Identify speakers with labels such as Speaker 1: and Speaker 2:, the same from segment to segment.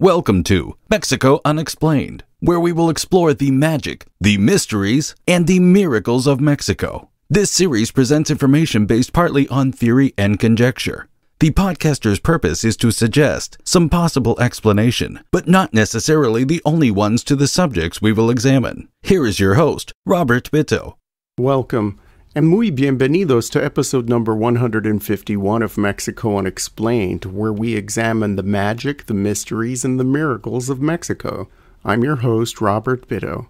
Speaker 1: Welcome to Mexico Unexplained, where we will explore the magic, the mysteries, and the miracles of Mexico. This series presents information based partly on theory and conjecture. The podcaster's purpose is to suggest some possible explanation, but not necessarily the only ones to the subjects we will examine. Here is your host, Robert Bitto. Welcome. And muy bienvenidos to episode number 151 of Mexico Unexplained, where we examine the magic, the mysteries, and the miracles of Mexico. I'm your host, Robert Bitto.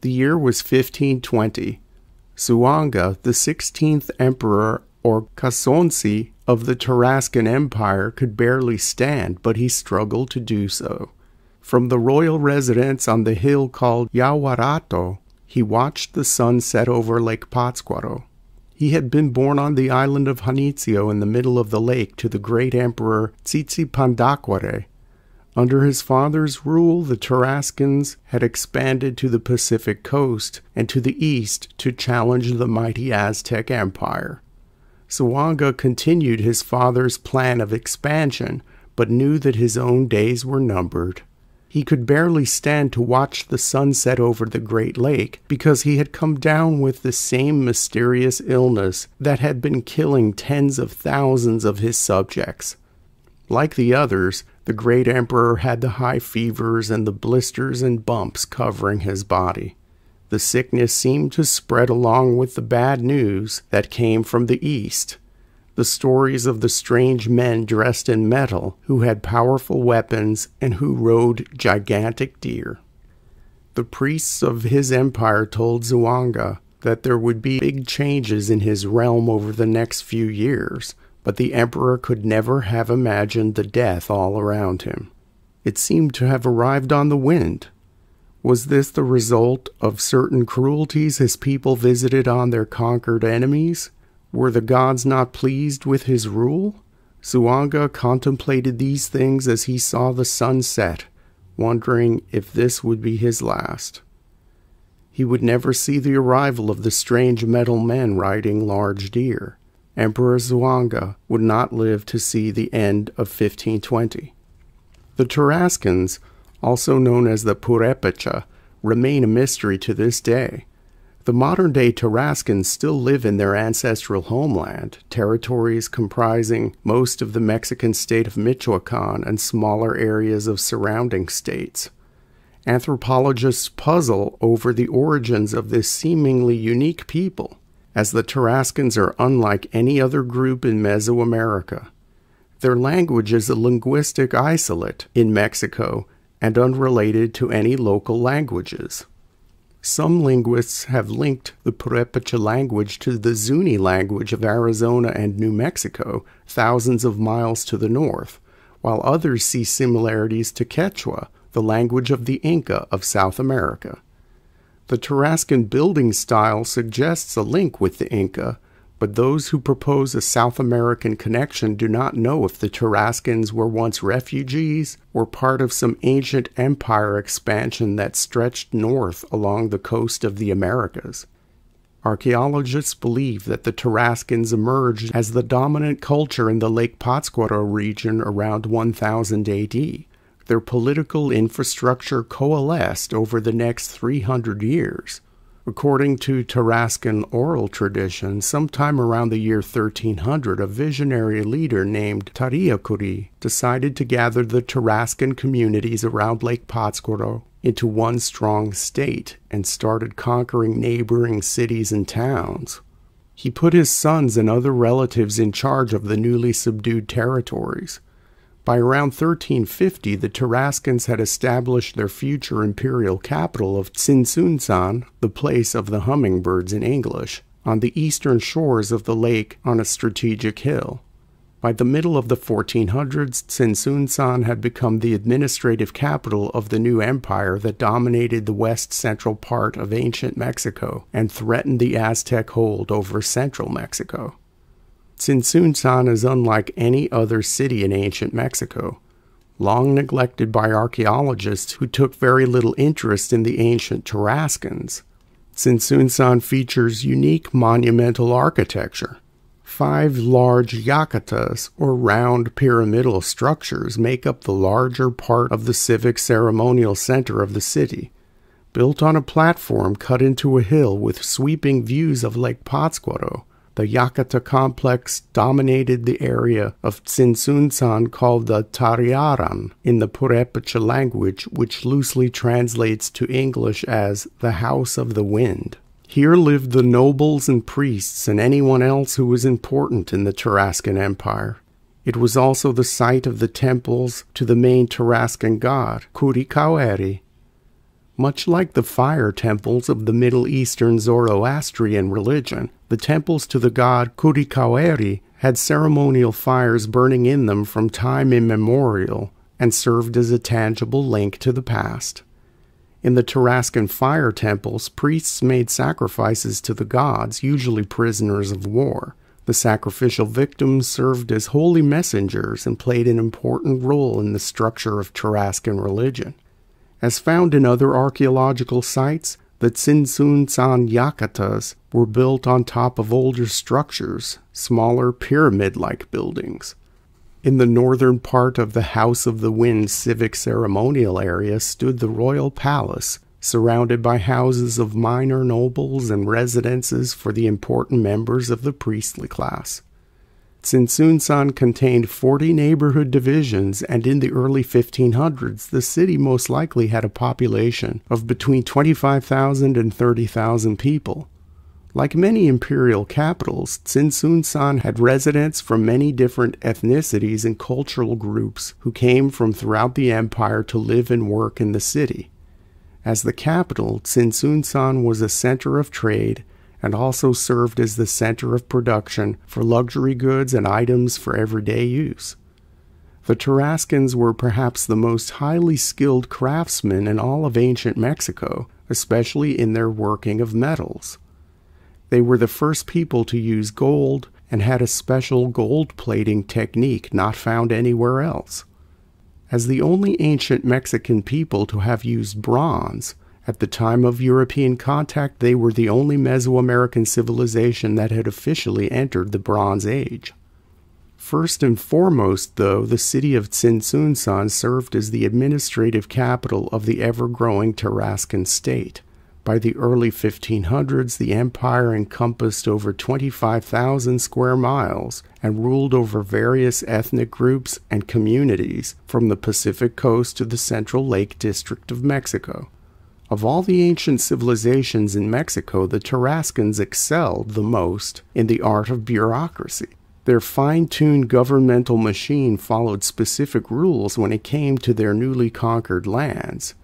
Speaker 1: The year was 1520. Suanga, the 16th emperor or Casonzi of the Tarascan Empire, could barely stand, but he struggled to do so. From the royal residence on the hill called Yahuarato, he watched the sun set over Lake Pátzcuaro. He had been born on the island of Hanitsio in the middle of the lake to the great emperor Tsitsipandakware. Under his father's rule, the Tarascans had expanded to the Pacific coast and to the east to challenge the mighty Aztec Empire. Sawanga continued his father's plan of expansion, but knew that his own days were numbered. He could barely stand to watch the sun set over the Great Lake because he had come down with the same mysterious illness that had been killing tens of thousands of his subjects. Like the others, the great emperor had the high fevers and the blisters and bumps covering his body. The sickness seemed to spread along with the bad news that came from the east the stories of the strange men dressed in metal who had powerful weapons and who rode gigantic deer. The priests of his empire told Zuanga that there would be big changes in his realm over the next few years, but the emperor could never have imagined the death all around him. It seemed to have arrived on the wind. Was this the result of certain cruelties his people visited on their conquered enemies? Were the gods not pleased with his rule? Suanga contemplated these things as he saw the sun set, wondering if this would be his last. He would never see the arrival of the strange metal men riding large deer. Emperor Zuanga would not live to see the end of 1520. The Tarascans, also known as the Purepecha, remain a mystery to this day. The modern day Tarascans still live in their ancestral homeland, territories comprising most of the Mexican state of Michoacan and smaller areas of surrounding states. Anthropologists puzzle over the origins of this seemingly unique people, as the Tarascans are unlike any other group in Mesoamerica. Their language is a linguistic isolate in Mexico and unrelated to any local languages. Some linguists have linked the Purepecha language to the Zuni language of Arizona and New Mexico, thousands of miles to the north, while others see similarities to Quechua, the language of the Inca of South America. The Tarascan building style suggests a link with the Inca, but those who propose a South American connection do not know if the Tarascans were once refugees or part of some ancient empire expansion that stretched north along the coast of the Americas. Archaeologists believe that the Tarascans emerged as the dominant culture in the Lake Pátzcuaro region around 1000 AD. Their political infrastructure coalesced over the next 300 years, According to Tarascan oral tradition, sometime around the year 1300, a visionary leader named Tariakuri decided to gather the Tarascan communities around Lake Pátzcuaro into one strong state and started conquering neighboring cities and towns. He put his sons and other relatives in charge of the newly subdued territories. By around 1350, the Tarascans had established their future imperial capital of Tsinsunzan, the place of the hummingbirds in English, on the eastern shores of the lake on a strategic hill. By the middle of the 1400s, Tsinsunzan had become the administrative capital of the new empire that dominated the west central part of ancient Mexico and threatened the Aztec hold over central Mexico. Tsinsunsan is unlike any other city in ancient Mexico, long neglected by archaeologists who took very little interest in the ancient Tarascans. Tsinsunsan features unique monumental architecture. Five large yacatas, or round pyramidal structures, make up the larger part of the civic ceremonial center of the city. Built on a platform cut into a hill with sweeping views of Lake Pátzcuaro, the Yakata complex dominated the area of Tsinsunsan called the Tariaran in the Purepecha language, which loosely translates to English as the House of the Wind. Here lived the nobles and priests and anyone else who was important in the Tarascan Empire. It was also the site of the temples to the main Tarascan god, Kurikaweri, much like the fire temples of the Middle Eastern Zoroastrian religion, the temples to the god Kurikaweri had ceremonial fires burning in them from time immemorial and served as a tangible link to the past. In the Tarascan fire temples, priests made sacrifices to the gods, usually prisoners of war. The sacrificial victims served as holy messengers and played an important role in the structure of Tarascan religion as found in other archaeological sites, the Tsinsun San Yakatas were built on top of older structures, smaller pyramid like buildings. In the northern part of the House of the Wind civic ceremonial area stood the royal palace, surrounded by houses of minor nobles and residences for the important members of the priestly class. Tsinsunsan contained 40 neighborhood divisions, and in the early 1500s, the city most likely had a population of between 25,000 and 30,000 people. Like many imperial capitals, Tsinsunsan had residents from many different ethnicities and cultural groups who came from throughout the empire to live and work in the city. As the capital, Tsinsunsan was a center of trade, and also served as the center of production for luxury goods and items for everyday use. The Tarascans were perhaps the most highly skilled craftsmen in all of ancient Mexico, especially in their working of metals. They were the first people to use gold and had a special gold plating technique not found anywhere else. As the only ancient Mexican people to have used bronze, at the time of European contact, they were the only Mesoamerican civilization that had officially entered the Bronze Age. First and foremost, though, the city of Tsinsunsan served as the administrative capital of the ever growing Tarascan state. By the early 1500s, the empire encompassed over 25,000 square miles and ruled over various ethnic groups and communities from the Pacific coast to the central lake district of Mexico. Of all the ancient civilizations in Mexico, the Tarascans excelled the most in the art of bureaucracy. Their fine tuned governmental machine followed specific rules when it came to their newly conquered lands.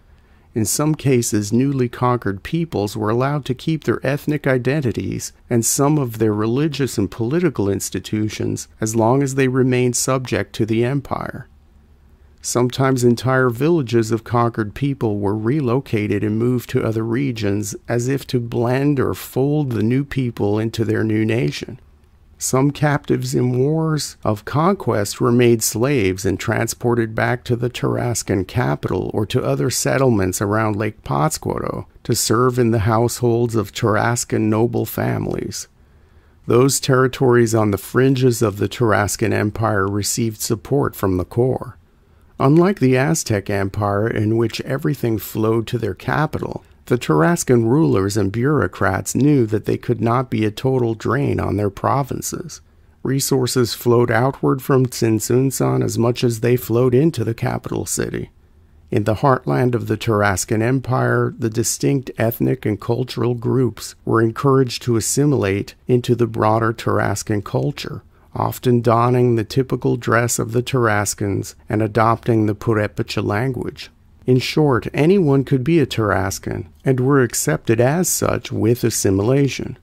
Speaker 1: In some cases, newly conquered peoples were allowed to keep their ethnic identities and some of their religious and political institutions as long as they remained subject to the empire. Sometimes entire villages of conquered people were relocated and moved to other regions as if to blend or fold the new people into their new nation. Some captives in wars of conquest were made slaves and transported back to the Tarascan capital or to other settlements around Lake Pátzcuaro to serve in the households of Tarascan noble families. Those territories on the fringes of the Tarascan Empire received support from the core. Unlike the Aztec Empire, in which everything flowed to their capital, the Tarascan rulers and bureaucrats knew that they could not be a total drain on their provinces. Resources flowed outward from Tsinsunsan as much as they flowed into the capital city. In the heartland of the Tarascan Empire, the distinct ethnic and cultural groups were encouraged to assimilate into the broader Tarascan culture often donning the typical dress of the Tarascans and adopting the Purepecha language. In short, anyone could be a Tarascan, and were accepted as such with assimilation.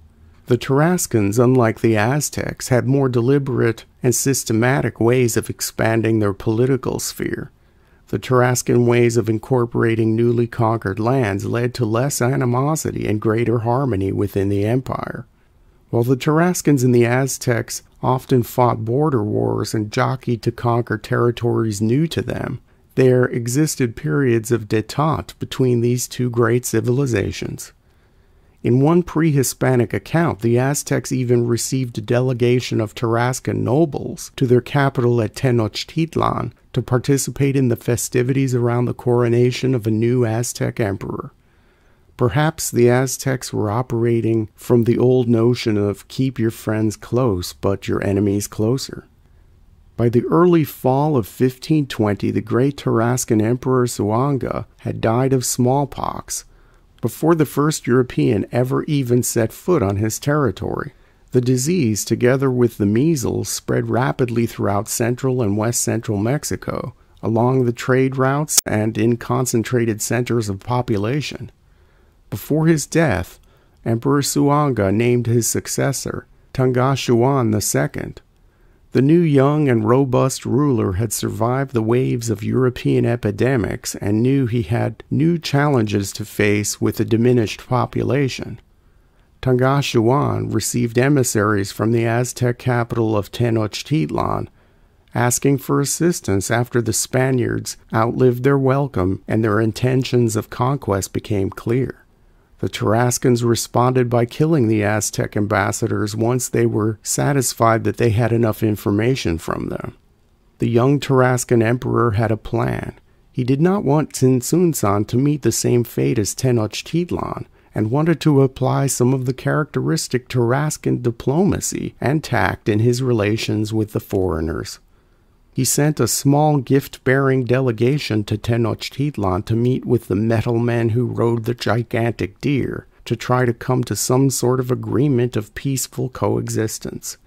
Speaker 1: The Tarascans, unlike the Aztecs, had more deliberate and systematic ways of expanding their political sphere. The Tarascan ways of incorporating newly conquered lands led to less animosity and greater harmony within the empire. While the Tarascans and the Aztecs often fought border wars and jockeyed to conquer territories new to them, there existed periods of detente between these two great civilizations. In one pre Hispanic account, the Aztecs even received a delegation of Tarascan nobles to their capital at Tenochtitlan to participate in the festivities around the coronation of a new Aztec emperor. Perhaps the Aztecs were operating from the old notion of keep your friends close, but your enemies closer. By the early fall of 1520, the great Tarascan Emperor Suanga had died of smallpox before the first European ever even set foot on his territory. The disease, together with the measles, spread rapidly throughout central and west central Mexico, along the trade routes and in concentrated centers of population. Before his death, Emperor Suanga named his successor, Tangashuan II. The new young and robust ruler had survived the waves of European epidemics and knew he had new challenges to face with a diminished population. Tangashuan received emissaries from the Aztec capital of Tenochtitlan, asking for assistance after the Spaniards outlived their welcome and their intentions of conquest became clear. The Tarascans responded by killing the Aztec ambassadors once they were satisfied that they had enough information from them. The young Tarascan emperor had a plan. He did not want Tsinsunsan to meet the same fate as Tenochtitlan and wanted to apply some of the characteristic Tarascan diplomacy and tact in his relations with the foreigners he sent a small gift bearing delegation to Tenochtitlan to meet with the metal men who rode the gigantic deer to try to come to some sort of agreement of peaceful coexistence.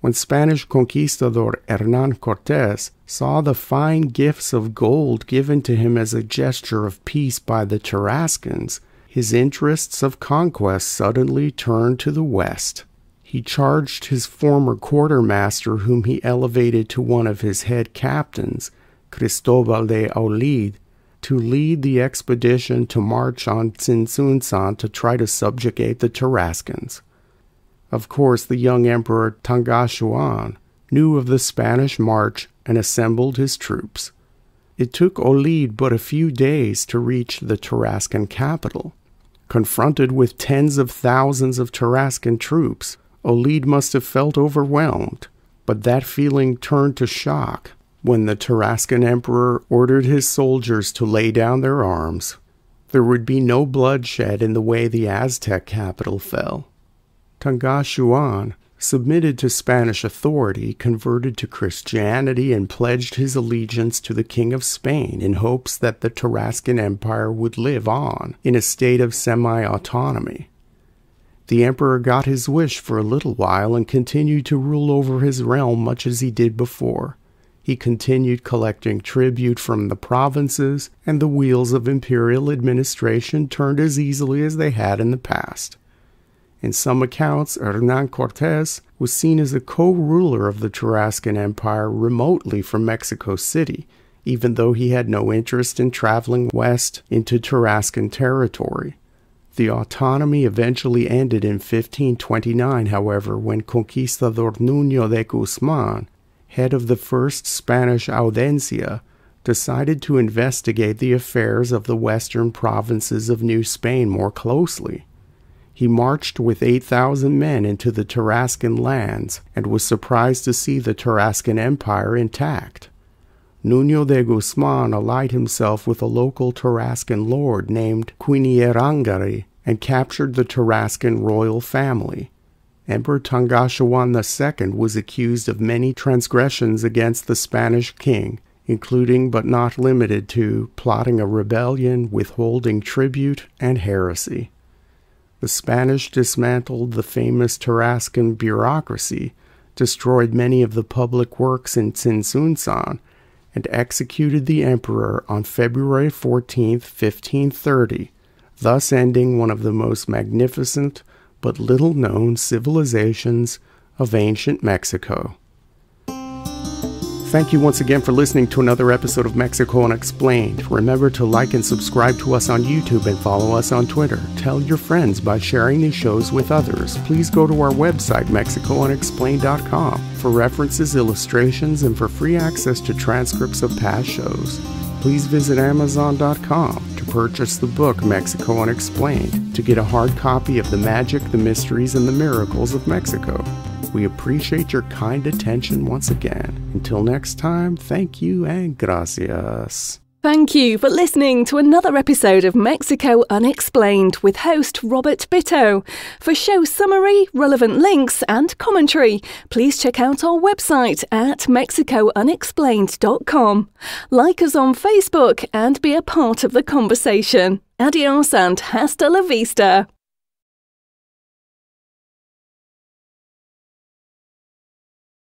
Speaker 1: When Spanish conquistador Hernan Cortes saw the fine gifts of gold given to him as a gesture of peace by the Tarascans, his interests of conquest suddenly turned to the west he charged his former quartermaster, whom he elevated to one of his head captains, Cristobal de Olid, to lead the expedition to march on Tsinsunsan to try to subjugate the Tarascans. Of course, the young emperor Tangashuan knew of the Spanish march and assembled his troops. It took Olid but a few days to reach the Tarascan capital. Confronted with tens of thousands of Tarascan troops, Olid must have felt overwhelmed, but that feeling turned to shock when the Tarascan emperor ordered his soldiers to lay down their arms. There would be no bloodshed in the way the Aztec capital fell. Tangashuan submitted to Spanish authority, converted to Christianity, and pledged his allegiance to the King of Spain in hopes that the Tarascan Empire would live on in a state of semi autonomy. The emperor got his wish for a little while and continued to rule over his realm much as he did before. He continued collecting tribute from the provinces, and the wheels of imperial administration turned as easily as they had in the past. In some accounts, Hernan Cortes was seen as a co ruler of the Tarascan Empire remotely from Mexico City, even though he had no interest in traveling west into Tarascan territory. The autonomy eventually ended in 1529, however, when Conquistador Nuño de Guzman, head of the first Spanish Audiencia, decided to investigate the affairs of the western provinces of New Spain more closely. He marched with 8,000 men into the Tarascan lands and was surprised to see the Tarascan Empire intact. Nuno de Guzman allied himself with a local Tarascan lord named Quinierangari and captured the Tarascan royal family. Emperor Tangashawan II was accused of many transgressions against the Spanish king, including but not limited to plotting a rebellion, withholding tribute, and heresy. The Spanish dismantled the famous Tarascan bureaucracy, destroyed many of the public works in Tsinsunsan, and executed the emperor on February 14, 1530, thus ending one of the most magnificent but little known civilizations of ancient Mexico. Thank you once again for listening to another episode of Mexico Unexplained. Remember to like and subscribe to us on YouTube and follow us on Twitter. Tell your friends by sharing these shows with others. Please go to our website, MexicoUnexplained.com, for references, illustrations, and for free access to transcripts of past shows. Please visit Amazon.com to purchase the book Mexico Unexplained to get a hard copy of The Magic, the Mysteries, and the Miracles of Mexico. We appreciate your kind attention once again. Until next time, thank you and gracias. Thank you for listening to another episode of Mexico Unexplained with host Robert Bitto. For show summary, relevant links, and commentary, please check out our website at mexicounexplained.com. Like us on Facebook and be a part of the conversation. Adios and hasta la vista.